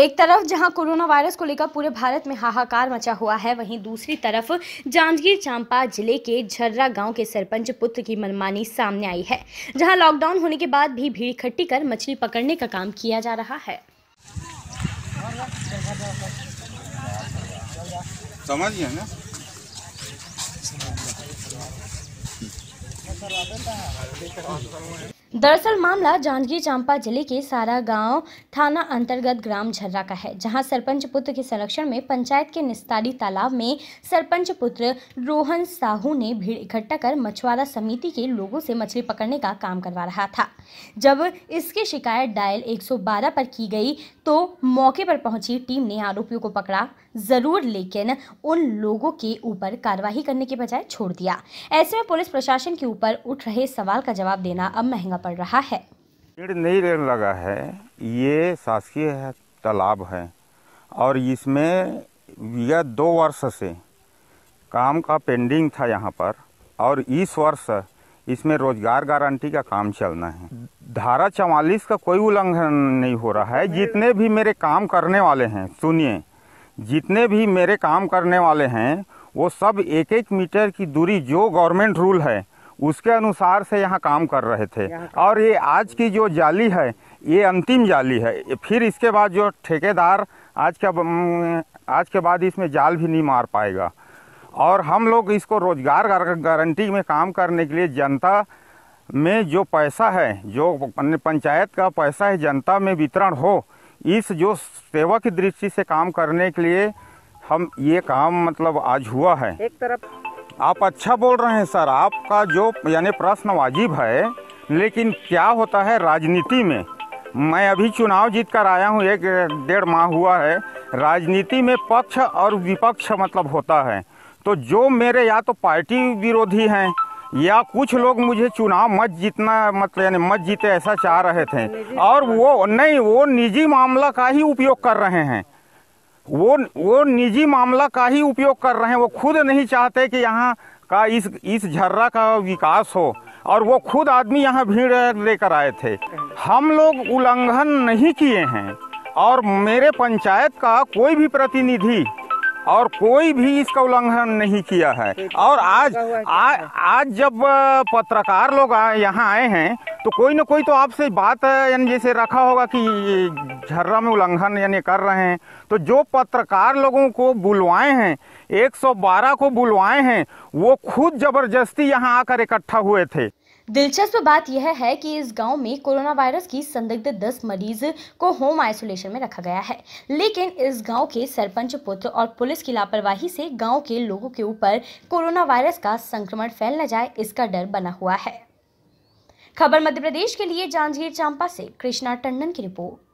एक तरफ जहां कोरोना वायरस को लेकर पूरे भारत में हाहाकार मचा हुआ है वहीं दूसरी तरफ जांजगीर चांपा जिले के झर्रा गांव के सरपंच पुत्र की मनमानी सामने आई है जहां लॉकडाउन होने के बाद भी भीड़ इकट्ठी कर मछली पकड़ने का काम किया जा रहा है समझ गया ना दरअसल मामला जांजगीर चांपा जिले के सारा गांव थाना अंतर्गत ग्राम झर्रा का है जहां सरपंच पुत्र के संरक्षण में पंचायत के निस्तारी तालाब में सरपंच पुत्र रोहन साहू ने भीड़ इकट्ठा कर मछुआरा समिति के लोगों से मछली पकड़ने का काम करवा रहा था जब इसकी शिकायत डायल 112 पर की गई तो मौके पर पहुंची टीम ने आरोपियों को पकड़ा जरूर लेकिन उन लोगों के ऊपर कार्रवाई करने के बजाय छोड़ दिया ऐसे में पुलिस प्रशासन के ऊपर उठ रहे सवाल का जवाब देना अब महंगा पड़ रहा है पेड़ नहीं रहने लगा है ये शासकीय तालाब है और इसमें यह दो वर्ष से काम का पेंडिंग था यहाँ पर और इस वर्ष इसमें रोजगार गारंटी का काम चलना है धारा चवालीस का कोई उल्लंघन नहीं हो रहा है जितने भी मेरे काम करने वाले हैं सुनिए जितने भी मेरे काम करने वाले हैं वो सब एक एक मीटर की दूरी जो गवर्नमेंट रूल है उसके अनुसार से यहाँ काम कर रहे थे और ये आज की जो जाली है ये अंतिम जाली है फिर इसके बाद जो ठेकेदार आज का आज के बाद इसमें जाल भी नहीं मार पाएगा और हम लोग इसको रोजगार गारंटी में काम करने के लिए जनता में जो पैसा है जो पंचायत का पैसा है जनता में वितरण हो इस जो सेवा की दृष्टि से काम करने के लिए हम ये काम मतलब आज हुआ है एक तरफ आप अच्छा बोल रहे हैं सर आपका जो यानी प्रश्न वाजिब है लेकिन क्या होता है राजनीति में मैं अभी चुनाव जीत कर आया हूँ एक डेढ़ माह हुआ है राजनीति में पक्ष और विपक्ष मतलब होता है तो जो मेरे या तो पार्टी विरोधी हैं या कुछ लोग मुझे चुनाव मत जीतना मतलब यानी मत जीते ऐसा चाह रहे थे और वो नहीं वो निजी मामला का ही उपयोग कर रहे हैं वो वो निजी मामला का ही उपयोग कर रहे हैं वो खुद नहीं चाहते कि यहाँ का इस इस झर्रा का विकास हो और वो खुद आदमी यहाँ भीड़ लेकर आए थे हम लोग उल्लंघन नहीं किए हैं और मेरे पंचायत का कोई भी प्रतिनिधि और कोई भी इसका उल्लंघन नहीं किया है और आज आ, आज जब पत्रकार लोग यहाँ आए हैं तो कोई ना कोई तो आपसे बात यानी जैसे रखा होगा कि झर्रा में उल्लंघन यानी कर रहे हैं तो जो पत्रकार लोगों को बुलवाए हैं 112 को बुलवाए हैं वो खुद ज़बरदस्ती यहाँ आकर इकट्ठा हुए थे दिलचस्प बात यह है कि इस गांव में कोरोना वायरस की संदिग्ध 10 मरीज को होम आइसोलेशन में रखा गया है लेकिन इस गांव के सरपंच पुत्र और पुलिस की लापरवाही से गांव के लोगों के ऊपर कोरोना वायरस का संक्रमण फैल न जाए इसका डर बना हुआ है खबर मध्य प्रदेश के लिए जांजगीर चांपा से कृष्णा टंडन की रिपोर्ट